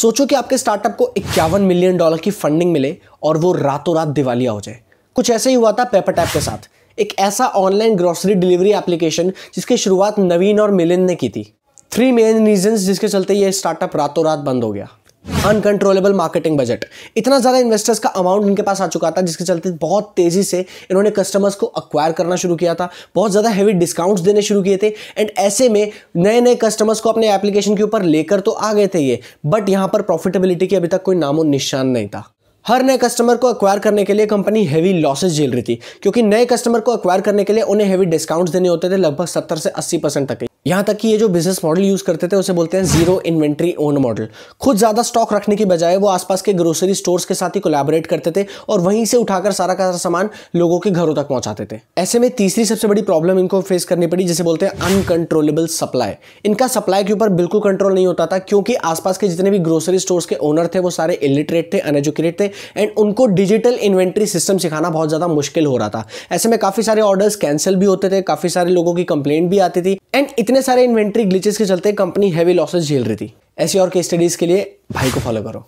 सोचो कि आपके स्टार्टअप को इक्यावन मिलियन डॉलर की फंडिंग मिले और वो रातों रात दिवालिया हो जाए कुछ ऐसे ही हुआ था पेपर टैप के साथ एक ऐसा ऑनलाइन ग्रोसरी डिलीवरी एप्लीकेशन जिसकी शुरुआत नवीन और मिलिंद ने की थी थ्री मेन रीजन जिसके चलते ये स्टार्टअप रातों रात बंद हो गया अनकंट्रोलेबल मार्केटिंग बजट इतना ज़्यादा इन्वेस्टर्स का अमाउंट इनके पास आ चुका था जिसके चलते बहुत तेज़ी से इन्होंने कस्टमर्स को अक्वायर करना शुरू किया था बहुत ज़्यादा हैवी डिस्काउंट्स देने शुरू किए थे एंड ऐसे में नए नए कस्टमर्स को अपने एप्लीकेशन के ऊपर लेकर तो आ गए थे ये बट यहाँ पर प्रॉफिटेबिलिटी की अभी तक कोई नामो निशान नहीं था हर नए कस्टमर को अक्वायर करने के लिए कंपनी हैवी लॉसेस झेल रही थी क्योंकि नए कस्टमर को अक्वायर करने के लिए उन्हें हैवी डिस्काउंट्स देने होते थे लगभग सत्तर से अस्सी परसेंट तक यहां तक कि ये जो बिजनेस मॉडल यूज़ करते थे उसे बोलते हैं जीरो इन्वेंट्री ओन मॉडल खुद ज़्यादा स्टॉक रखने की बजाय वो आसपास के ग्रोसरी स्टोर्स के साथ ही कोलैबोरेट करते थे और वहीं से उठाकर सारा का सारा सामान लोगों के घरों तक पहुंचाते थे ऐसे में तीसरी सबसे बड़ी प्रॉब्लम इनको फेस करनी पड़ी जिसे बोलते हैं अनकंट्रोलेबल सप्लाई इनका सप्लाई के ऊपर बिल्कुल कंट्रोल नहीं होता था क्योंकि आसपास के जितने भी ग्रोसरी स्टोर्स के ओनर थे वो सारे इलिटरेट थे अनएजुकेटेड थे एंड उनको डिजिटल इन्वेंट्री सिस्टम सिखाना बहुत ज़्यादा मुश्किल हो रहा था ऐसे में काफ़ी सारे ऑर्डर्स कैंसिल भी होते थे काफ़ी सारे लोगों की कंप्लेंट भी आती थी एंड इतने सारे इन्वेंट्री ग्लिचेस के चलते कंपनी हैवी लॉसेज झेल रही थी ऐसी और केस स्टडीज़ के लिए भाई को फॉलो करो